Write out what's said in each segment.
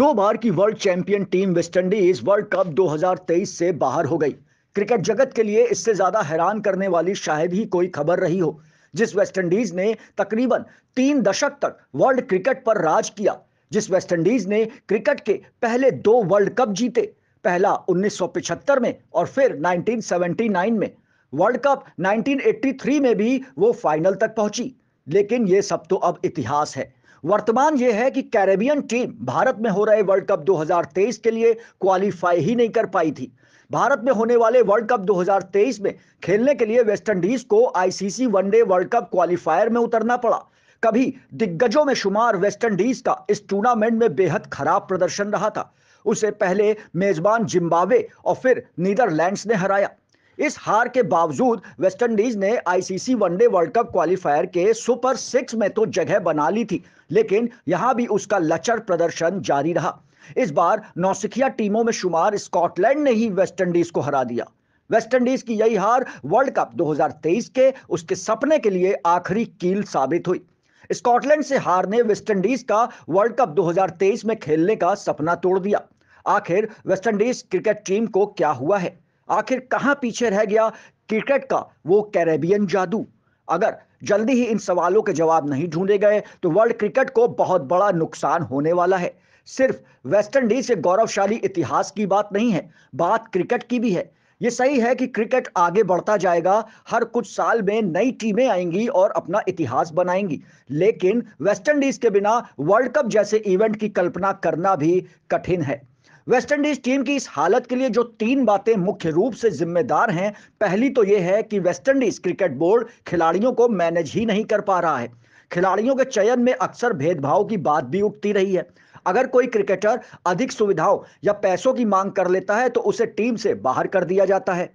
दो बार की world champion team West Indies world cup 2023 से बाहर हो गई क्रिकेट जगत के लिए इससे ज्यादा हैरान करने वाली शायद ही कोई खबर रही हो जिस वेस्टइंडीज ने तकरीबन तीन दशक तक वर्ल्ड क्रिकेट पर राज किया जिस वेस्टइंडीज ने क्रिकेट के पहले दो वर्ल्ड कप जीते पहला उन्नीस में और फिर नाइनटीन में वर्ल्ड कप नाइनटीन में भी वो फाइनल तक पहुंची लेकिन ये सब तो अब इतिहास है वर्तमान यह है कि कैरेबियन टीम भारत में हो रहे वर्ल्ड कप 2023 के लिए क्वालिफाई ही नहीं कर पाई थी भारत में होने वाले वर्ल्ड कप 2023 में खेलने के लिए वेस्टइंडीज को ICC one day world cup qualifier में उतरना पड़ा कभी दिग्गजों में शुमार वेस्टइंडीज का इस टूर्नामेंट में बेहद खराब प्रदर्शन रहा था उसे पहले मेजबान जिम्बावे और फिर नीदरलैंड्स ने हराया इस हार के बावजूद वेस्टइंडीज ने ICC one day world cup qualifier के सुपर सिक्स में तो जगह बना ली थी लेकिन यहां भी उसका लचर प्रदर्शन जारी रहा इस बार नौसिखिया टीमों में शुमार स्कॉटलैंड ने ही वेस्टइंडीज को हरा दिया वेस्टइंडीज की यही हार वर्ल्ड कप 2023 के उसके सपने के लिए आखिरी कील साबित हुई स्कॉटलैंड से हार ने वेस्टइंडीज का वर्ल्ड कप 2023 में खेलने का सपना तोड़ दिया आखिर वेस्टइंडीज क्रिकेट टीम को क्या हुआ है आखिर कहां पीछे रह गया क्रिकेट का वो कैरेबियन जादू अगर जल्दी ही इन सवालों के जवाब नहीं ढूंढे गए तो वर्ल्ड क्रिकेट को बहुत बड़ा नुकसान होने वाला है सिर्फ वेस्टइंडीज के गौरवशाली इतिहास की बात नहीं है बात क्रिकेट की भी है ये सही है कि क्रिकेट आगे बढ़ता जाएगा हर कुछ साल में नई टीमें आएंगी और अपना इतिहास बनाएंगी लेकिन वेस्टइंडीज के बिना वर्ल्ड कप जैसे इवेंट की कल्पना करना भी कठिन है वेस्टइंडीज टीम की इस हालत के लिए जो तीन बातें मुख्य रूप से जिम्मेदार हैं पहली तो यह है कि वेस्टइंडीज क्रिकेट बोर्ड खिलाड़ियों को मैनेज ही नहीं कर पा रहा है खिलाड़ियों के चयन में अक्सर भेदभाव की बात भी उठती रही है अगर कोई क्रिकेटर अधिक सुविधाओं या पैसों की मांग कर लेता है तो उसे टीम से बाहर कर दिया जाता है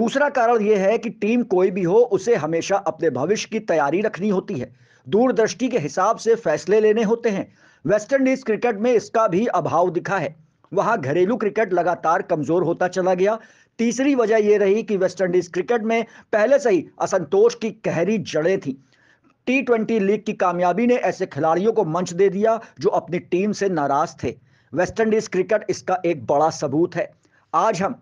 दूसरा कारण यह है कि टीम कोई भी हो उसे हमेशा अपने भविष्य की तैयारी रखनी होती है दूरदृष्टि के हिसाब से फैसले लेने होते हैं वेस्टइंडीज क्रिकेट में इसका भी अभाव दिखा है वहां घरेलू क्रिकेट लगातार कमजोर होता चला गया तीसरी वजह यह रही कि वेस्टइंडीज क्रिकेट में पहले से ही असंतोष की गहरी जड़ें थी टी ट्वेंटी लीग की कामयाबी ने ऐसे खिलाड़ियों को मंच दे दिया जो अपनी टीम से नाराज थे वेस्टइंडीज क्रिकेट इसका एक बड़ा सबूत है आज हम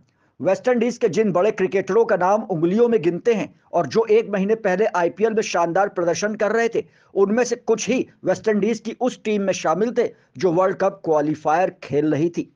वेस्टइंडीज के जिन बड़े क्रिकेटरों का नाम उंगलियों में गिनते हैं और जो एक महीने पहले आईपीएल में शानदार प्रदर्शन कर रहे थे उनमें से कुछ ही वेस्टइंडीज की उस टीम में शामिल थे जो वर्ल्ड कप क्वालिफायर खेल रही थी